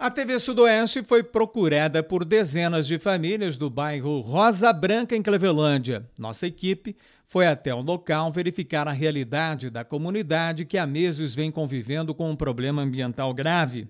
A TV Sudoeste foi procurada por dezenas de famílias do bairro Rosa Branca, em Clevelândia. Nossa equipe foi até o local verificar a realidade da comunidade que há meses vem convivendo com um problema ambiental grave.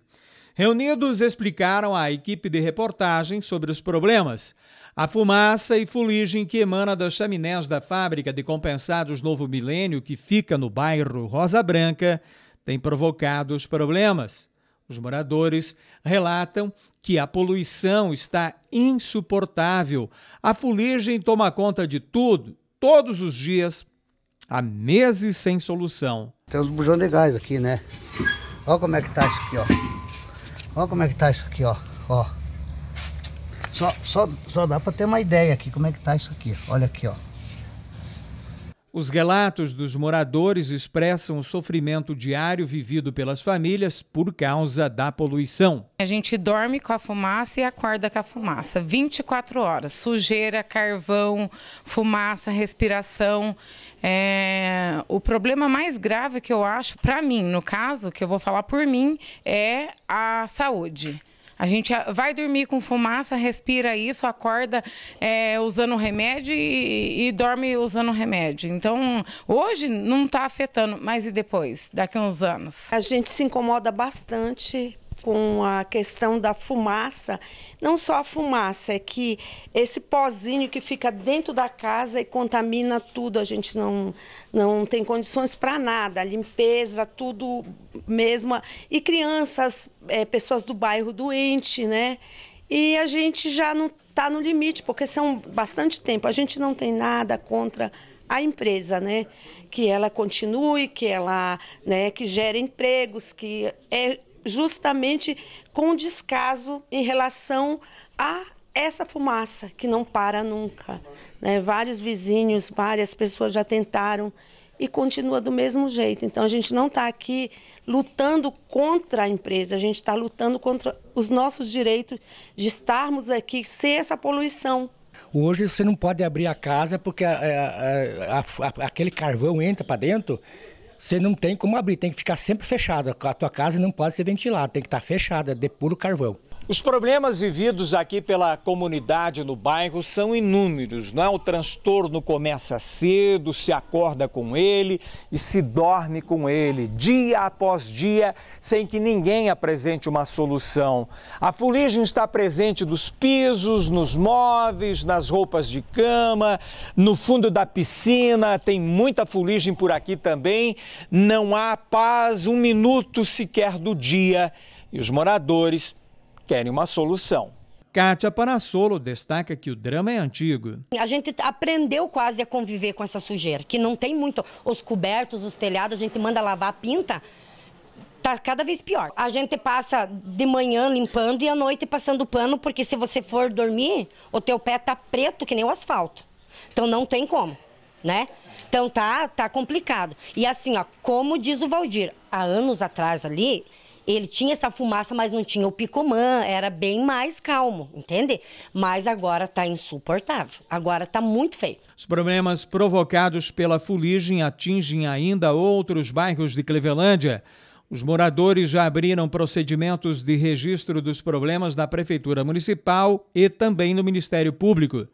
Reunidos, explicaram à equipe de reportagem sobre os problemas. A fumaça e fuligem que emana das chaminés da fábrica de compensados Novo Milênio, que fica no bairro Rosa Branca, tem provocado os problemas. Os moradores relatam que a poluição está insuportável. A fuligem toma conta de tudo, todos os dias, há meses sem solução. Tem uns bujões de gás aqui, né? Olha como é que tá isso aqui, ó. Olha como é que tá isso aqui, ó. ó. Só, só, só dá para ter uma ideia aqui como é que tá isso aqui. Olha aqui, ó. Os relatos dos moradores expressam o sofrimento diário vivido pelas famílias por causa da poluição. A gente dorme com a fumaça e acorda com a fumaça, 24 horas. Sujeira, carvão, fumaça, respiração. É... O problema mais grave que eu acho, para mim, no caso, que eu vou falar por mim, é a saúde. A gente vai dormir com fumaça, respira isso, acorda é, usando remédio e, e, dorme usando remédio. Então, hoje não está afetando, mas e depois, daqui a uns anos? A gente se incomoda bastante com a questão da fumaça. Não só a fumaça, é que esse pozinho que fica dentro da casa e contamina tudo, a gente não, não tem condições para nada. A limpeza, tudo mesmo. E crianças, é, pessoas do bairro doente, né? E a gente já não está no limite, porque são bastante tempo. A gente não tem nada contra a empresa, né? Que ela continue, que ela, né, que gere empregos, que é justamente com descaso em relação a essa fumaça que não para nunca. Né? Vários vizinhos, várias pessoas já tentaram e continua do mesmo jeito. Então a gente não está aqui lutando contra a empresa, a gente está lutando contra os nossos direitos de estarmos aqui sem essa poluição. Hoje você não pode abrir a casa porque eh, eh, a, a, a, aquele carvão entra para dentro você não tem como abrir, tem que ficar sempre fechado. A tua casa não pode ser ventilada, tem que estar fechada, de puro carvão. Os problemas vividos aqui pela comunidade no bairro são inúmeros, não é? O transtorno começa cedo, se acorda com ele e se dorme com ele, dia após dia, sem que ninguém apresente uma solução. A fuligem está presente nos pisos, nos móveis, nas roupas de cama, no fundo da piscina, tem muita fuligem por aqui também. Não há paz um minuto sequer do dia e os moradores querem uma solução. Kátia Panassolo destaca que o drama é antigo. A gente aprendeu quase a conviver com essa sujeira, que não tem muito. Os cobertos, os telhados, a gente manda lavar, pinta, tá cada vez pior. A gente passa de manhã limpando e à noite passando pano, porque se você for dormir, o teu pé tá preto que nem o asfalto. Então não tem como, né? Então tá, tá complicado. E assim, ó, como diz o Valdir, há anos atrás ali, ele tinha essa fumaça, mas não tinha o picomã, era bem mais calmo, entende? Mas agora está insuportável, agora está muito feio. Os problemas provocados pela fuligem atingem ainda outros bairros de Clevelândia. Os moradores já abriram procedimentos de registro dos problemas na Prefeitura Municipal e também no Ministério Público.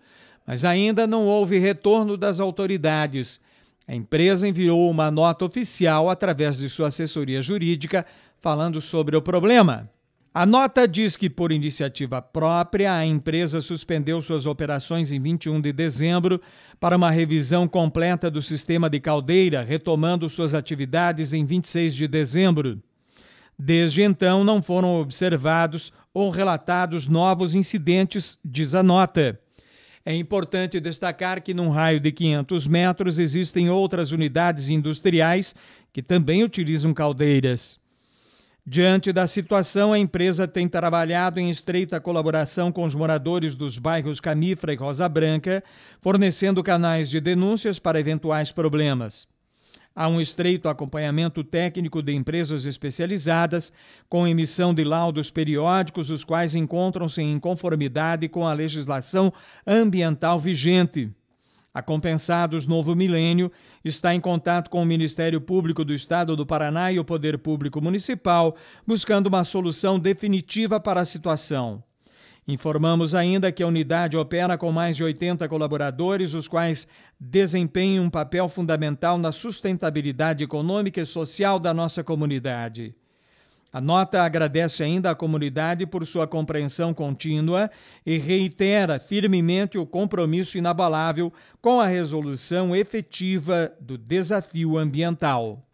Mas ainda não houve retorno das autoridades. A empresa enviou uma nota oficial através de sua assessoria jurídica falando sobre o problema. A nota diz que, por iniciativa própria, a empresa suspendeu suas operações em 21 de dezembro para uma revisão completa do sistema de caldeira, retomando suas atividades em 26 de dezembro. Desde então, não foram observados ou relatados novos incidentes, diz a nota. É importante destacar que, num raio de 500 metros, existem outras unidades industriais que também utilizam caldeiras. Diante da situação, a empresa tem trabalhado em estreita colaboração com os moradores dos bairros Camifra e Rosa Branca, fornecendo canais de denúncias para eventuais problemas. Há um estreito acompanhamento técnico de empresas especializadas, com emissão de laudos periódicos, os quais encontram-se em conformidade com a legislação ambiental vigente. A Compensados Novo Milênio está em contato com o Ministério Público do Estado do Paraná e o Poder Público Municipal, buscando uma solução definitiva para a situação. Informamos ainda que a unidade opera com mais de 80 colaboradores, os quais desempenham um papel fundamental na sustentabilidade econômica e social da nossa comunidade. A nota agradece ainda à comunidade por sua compreensão contínua e reitera firmemente o compromisso inabalável com a resolução efetiva do desafio ambiental.